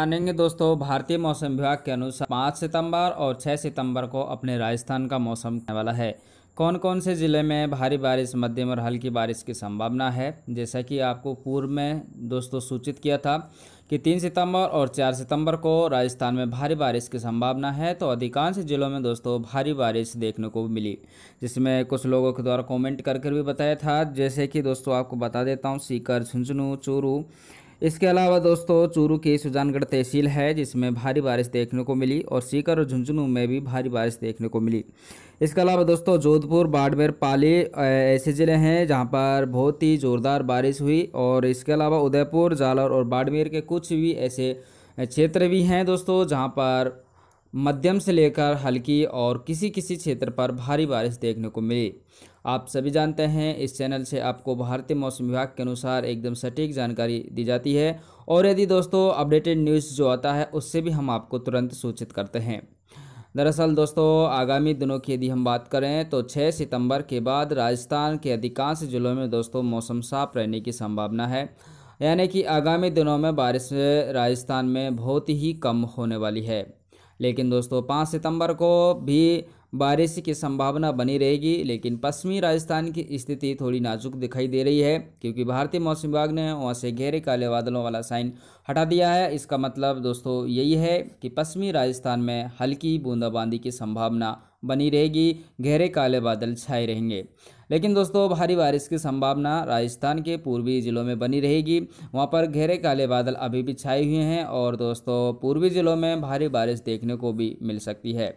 जानेंगे दोस्तों भारतीय मौसम विभाग के अनुसार पाँच सितंबर और छः सितंबर को अपने राजस्थान का मौसम होने वाला है कौन कौन से ज़िले में भारी बारिश मध्यम और हल्की बारिश की संभावना है जैसा कि आपको पूर्व में दोस्तों सूचित किया था कि तीन सितंबर और चार सितंबर को राजस्थान में भारी बारिश की संभावना है तो अधिकांश जिलों में दोस्तों भारी बारिश देखने को मिली जिसमें कुछ लोगों के द्वारा कमेंट करके भी बताया था जैसे कि दोस्तों आपको बता देता हूँ सीकर झुंझुनू चूरू इसके अलावा दोस्तों चूरू की सुजानगढ़ तहसील है जिसमें भारी बारिश देखने को मिली और सीकर और झुंझुनू में भी भारी बारिश देखने को मिली इसके अलावा दोस्तों जोधपुर बाड़मेर पाली ऐसे ज़िले हैं जहां पर बहुत ही ज़ोरदार बारिश हुई और इसके अलावा उदयपुर जालौर और बाड़मेर के कुछ भी ऐसे क्षेत्र भी हैं दोस्तों जहाँ पर मध्यम से लेकर हल्की और किसी किसी क्षेत्र पर भारी बारिश देखने को मिली आप सभी जानते हैं इस चैनल से आपको भारतीय मौसम विभाग के अनुसार एकदम सटीक जानकारी दी जाती है और यदि दोस्तों अपडेटेड न्यूज़ जो आता है उससे भी हम आपको तुरंत सूचित करते हैं दरअसल दोस्तों आगामी दिनों की यदि हम बात करें तो 6 सितंबर के बाद राजस्थान के अधिकांश ज़िलों में दोस्तों मौसम साफ रहने की संभावना है यानी कि आगामी दिनों में बारिश राजस्थान में बहुत ही कम होने वाली है लेकिन दोस्तों पाँच सितंबर को भी बारिश की संभावना बनी रहेगी लेकिन पश्चिमी राजस्थान की स्थिति थोड़ी नाजुक दिखाई दे रही है क्योंकि भारतीय मौसम विभाग ने वहाँ से गहरे काले बादलों वाला साइन हटा दिया है इसका मतलब दोस्तों यही है कि पश्चिमी राजस्थान में हल्की बूंदाबांदी की संभावना बनी रहेगी गहरे काले बादल छाए रहेंगे लेकिन दोस्तों भारी बारिश की संभावना राजस्थान के पूर्वी जिलों में बनी रहेगी वहाँ पर गहरे काले बादल अभी भी छाए हुए हैं और दोस्तों पूर्वी जिलों में भारी बारिश देखने को भी मिल सकती है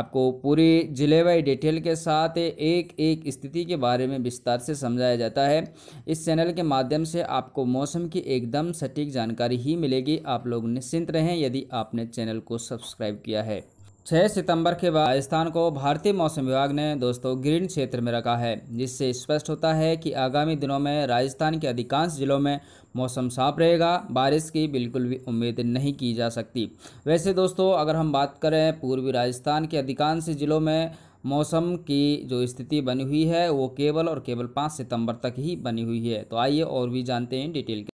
आपको पूरी जिले वाई डिटेल के साथ एक एक स्थिति के बारे में विस्तार से समझाया जाता है इस चैनल के माध्यम से आपको मौसम की एकदम सटीक जानकारी ही मिलेगी आप लोग निश्चिंत रहें यदि आपने चैनल को सब्सक्राइब किया है छः सितंबर के बाद राजस्थान को भारतीय मौसम विभाग ने दोस्तों ग्रीन क्षेत्र में रखा है जिससे स्पष्ट होता है कि आगामी दिनों में राजस्थान के अधिकांश जिलों में मौसम साफ रहेगा बारिश की बिल्कुल भी उम्मीद नहीं की जा सकती वैसे दोस्तों अगर हम बात करें पूर्वी राजस्थान के अधिकांश ज़िलों में मौसम की जो स्थिति बनी हुई है वो केवल और केवल पाँच सितम्बर तक ही बनी हुई है तो आइए और भी जानते हैं डिटेल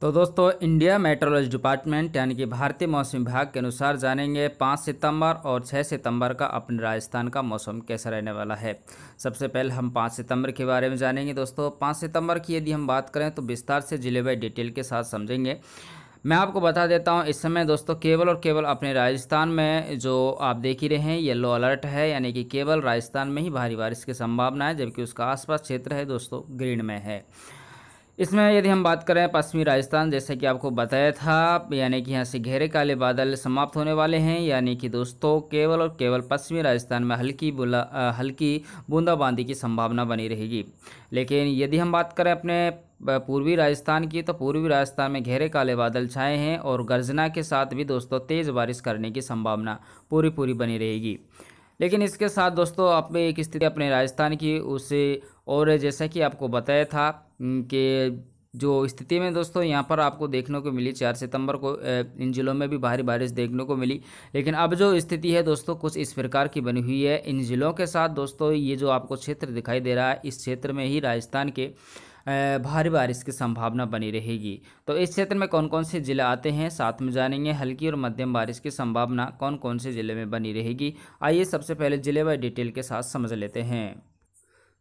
तो दोस्तों इंडिया मेट्रोलॉजी डिपार्टमेंट यानी कि भारतीय मौसम विभाग के अनुसार जानेंगे 5 सितंबर और 6 सितंबर का अपने राजस्थान का मौसम कैसा रहने वाला है सबसे पहले हम 5 सितंबर के बारे में जानेंगे दोस्तों 5 सितंबर की यदि हम बात करें तो विस्तार से जिले बाई डिटेल के साथ समझेंगे मैं आपको बता देता हूं इस समय दोस्तों केवल और केवल अपने राजस्थान में जो आप देख ही रहे हैं येलो अलर्ट है यानी कि केवल राजस्थान में ही भारी बारिश की संभावना है जबकि उसका आसपास क्षेत्र है दोस्तों ग्रीन में है इसमें यदि हम बात करें पश्चिमी राजस्थान जैसे कि आपको बताया था यानी कि यहाँ से घेरे काले बादल समाप्त होने वाले हैं यानी कि दोस्तों केवल और केवल पश्चिमी राजस्थान में हल्की बुला हल्की बूंदाबांदी की संभावना बनी रहेगी लेकिन यदि हम बात करें अपने पूर्वी राजस्थान की तो पूर्वी राजस्थान में घेरे काले बादल छाए हैं और गर्जना के साथ भी दोस्तों तेज़ बारिश करने की संभावना पूरी पूरी बनी रहेगी लेकिन इसके साथ दोस्तों आप में एक स्थिति अपने राजस्थान की उसे और जैसा कि आपको बताया था कि जो स्थिति में दोस्तों यहाँ पर आपको देखने को मिली चार सितंबर को इन जिलों में भी भारी बारिश देखने को मिली लेकिन अब जो स्थिति है दोस्तों कुछ इस प्रकार की बनी हुई है इन जिलों के साथ दोस्तों ये जो आपको क्षेत्र दिखाई दे रहा है इस क्षेत्र में ही राजस्थान के भारी बारिश की संभावना बनी रहेगी तो इस क्षेत्र में कौन कौन से ज़िले आते हैं साथ में जानेंगे हल्की और मध्यम बारिश की संभावना कौन कौन से ज़िले में बनी रहेगी आइए सबसे पहले ज़िले व डिटेल के साथ समझ लेते हैं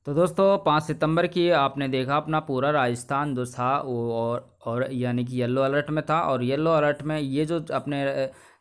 तो दोस्तों पाँच सितंबर की आपने देखा अपना पूरा राजस्थान जो था वो और और यानी कि येलो अलर्ट में था और येलो अलर्ट में ये जो अपने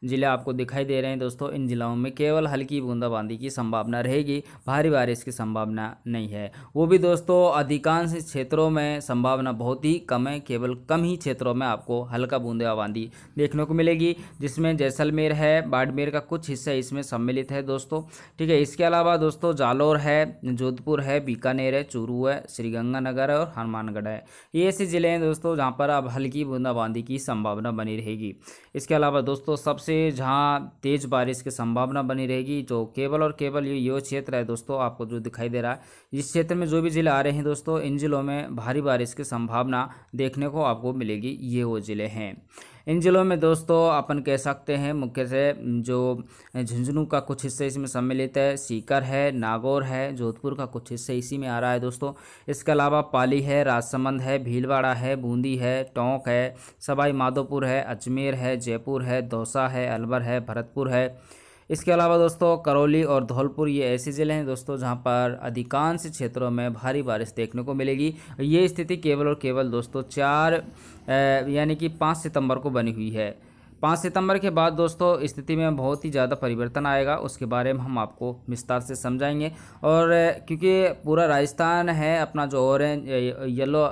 ज़िले आपको दिखाई दे रहे हैं दोस्तों इन ज़िलों में केवल हल्की बूंदाबांदी की संभावना रहेगी भारी बारिश की संभावना नहीं है वो भी दोस्तों अधिकांश क्षेत्रों में संभावना बहुत ही कम है केवल कम ही क्षेत्रों में आपको हल्का बूंदाबांदी देखने को मिलेगी जिसमें जैसलमेर है बाड़मेर का कुछ हिस्सा इसमें सम्मिलित है दोस्तों ठीक है इसके अलावा दोस्तों जालोर है जोधपुर है बीकानेर है चूरू है श्रीगंगानगर है और हनुमानगढ़ है ये ऐसे ज़िले हैं दोस्तों जहाँ पर अब हल्की बूंदाबांदी की संभावना बनी रहेगी इसके अलावा दोस्तों सबसे से जहाँ तेज़ बारिश की संभावना बनी रहेगी जो तो केवल और केवल ये यो क्षेत्र है दोस्तों आपको जो दिखाई दे रहा है इस क्षेत्र में जो भी ज़िले आ रहे हैं दोस्तों इन ज़िलों में भारी बारिश की संभावना देखने को आपको मिलेगी ये वो ज़िले हैं इन ज़िलों में दोस्तों अपन कह सकते हैं मुख्य से जो झुंझुनू का कुछ हिस्सा इसमें सम्मिलित है सीकर है नागौर है जोधपुर का कुछ हिस्सा इसी में आ रहा है दोस्तों इसके अलावा पाली है राजसमंद है भीलवाड़ा है बूंदी है टोंक है सवाई माधोपुर है अजमेर है जयपुर है दौसा है अलवर है भरतपुर है इसके अलावा दोस्तों करौली और धौलपुर ये ऐसे ज़िले हैं दोस्तों जहाँ पर अधिकांश क्षेत्रों में भारी बारिश देखने को मिलेगी ये स्थिति केवल और केवल दोस्तों चार यानी कि पाँच सितंबर को बनी हुई है पाँच सितंबर के बाद दोस्तों स्थिति में बहुत ही ज़्यादा परिवर्तन आएगा उसके बारे में हम आपको विस्तार से समझाएंगे और क्योंकि पूरा राजस्थान है अपना जो ऑरेंज येलो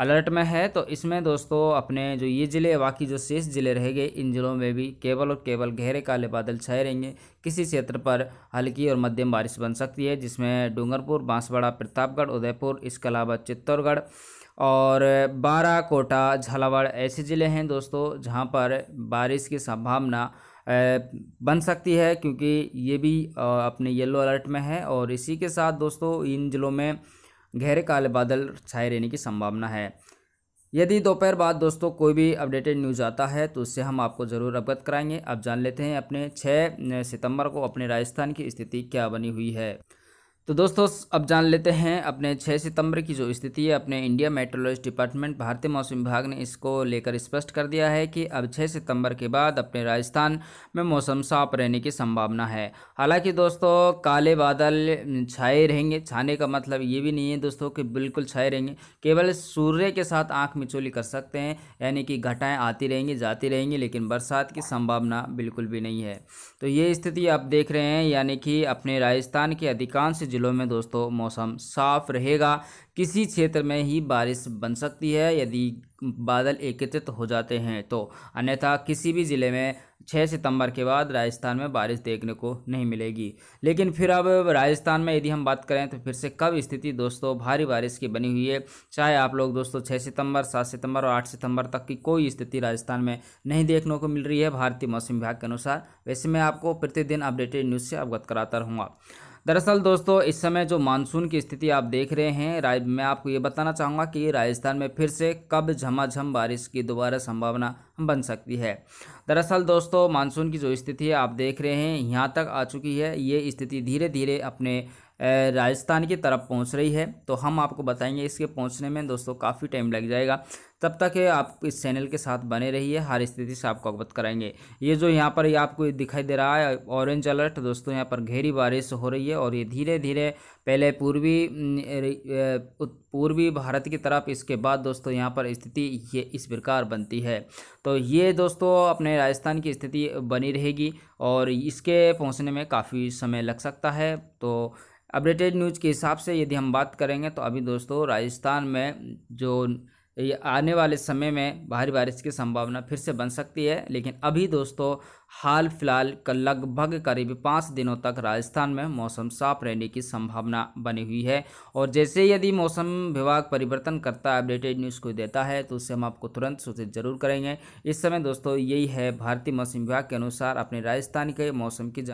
अलर्ट में है तो इसमें दोस्तों अपने जो ये ज़िले बाकी जो शेष ज़िले रह गए इन ज़िलों में भी केवल और केवल गहरे काले बादल छाए रहेंगे किसी क्षेत्र पर हल्की और मध्यम बारिश बन सकती है जिसमें डूंगरपुर बांसवाड़ा प्रतापगढ़ उदयपुर इसके अलावा चित्तौड़गढ़ और बारा कोटा झालावाड़ ऐसे ज़िले हैं दोस्तों जहाँ पर बारिश की संभावना बन सकती है क्योंकि ये भी अपने येलो अलर्ट में है और इसी के साथ दोस्तों इन ज़िलों में गहरे काले बादल छाए रहने की संभावना है यदि दोपहर बाद दोस्तों कोई भी अपडेटेड न्यूज़ आता है तो उससे हम आपको ज़रूर अवगत कराएंगे अब जान लेते हैं अपने 6 सितंबर को अपने राजस्थान की स्थिति क्या बनी हुई है तो दोस्तों अब जान लेते हैं अपने 6 सितंबर की जो स्थिति है अपने इंडिया मेट्रोलॉजी डिपार्टमेंट भारतीय मौसम विभाग ने इसको लेकर स्पष्ट कर दिया है कि अब 6 सितंबर के बाद अपने राजस्थान में मौसम साफ रहने की संभावना है हालांकि दोस्तों काले बादल छाए रहेंगे छाने का मतलब ये भी नहीं है दोस्तों कि बिल्कुल छाए रहेंगे केवल सूर्य के साथ आँख मिचोली कर सकते हैं यानी कि घटाएँ आती रहेंगी जाती रहेंगी लेकिन बरसात की संभावना बिल्कुल भी नहीं है तो ये स्थिति आप देख रहे हैं यानी कि अपने राजस्थान के अधिकांश ज़िलों में दोस्तों मौसम साफ रहेगा किसी क्षेत्र में ही बारिश बन सकती है यदि बादल एकत्रित हो जाते हैं तो अन्यथा किसी भी ज़िले में 6 सितंबर के बाद राजस्थान में बारिश देखने को नहीं मिलेगी लेकिन फिर अब राजस्थान में यदि हम बात करें तो फिर से कब स्थिति दोस्तों भारी बारिश की बनी हुई है चाहे आप लोग दोस्तों 6 सितंबर 7 सितंबर और 8 सितंबर तक की कोई स्थिति राजस्थान में नहीं देखने को मिल रही है भारतीय मौसम विभाग के अनुसार वैसे मैं आपको प्रतिदिन अपडेटेड न्यूज़ से अवगत कराता रहूँगा दरअसल दोस्तों इस समय जो मानसून की स्थिति आप देख रहे हैं राय मैं आपको ये बताना चाहूँगा कि राजस्थान में फिर से कब झमाझम बारिश की दोबारा संभावना बन सकती है दरअसल दोस्तों मानसून की जो स्थिति है आप देख रहे हैं यहाँ तक आ चुकी है ये स्थिति धीरे धीरे अपने राजस्थान की तरफ पहुंच रही है तो हम आपको बताएंगे इसके पहुंचने में दोस्तों काफ़ी टाइम लग जाएगा तब तक आप इस चैनल के साथ बने रहिए हर स्थिति से आपको अवगत कराएंगे ये जो यहाँ पर ये आपको दिखाई दे रहा है ऑरेंज अलर्ट दोस्तों यहाँ पर गहरी बारिश हो रही है और ये धीरे धीरे पहले पूर्वी पूर्वी भारत की तरफ इसके बाद दोस्तों यहाँ पर स्थिति ये इस प्रकार बनती है तो ये दोस्तों अपने राजस्थान की स्थिति बनी रहेगी और इसके पहुँचने में काफ़ी समय लग सकता है तो अपडेटेड न्यूज़ के हिसाब से यदि हम बात करेंगे तो अभी दोस्तों राजस्थान में जो ये आने वाले समय में भारी बारिश की संभावना फिर से बन सकती है लेकिन अभी दोस्तों हाल फिलहाल कल लगभग करीब पाँच दिनों तक राजस्थान में मौसम साफ रहने की संभावना बनी हुई है और जैसे यदि मौसम विभाग परिवर्तन करता है अपडेटेड न्यूज़ को देता है तो उससे हम आपको तुरंत सूचित जरूर करेंगे इस समय दोस्तों यही है भारतीय मौसम विभाग के अनुसार अपने राजस्थान के मौसम की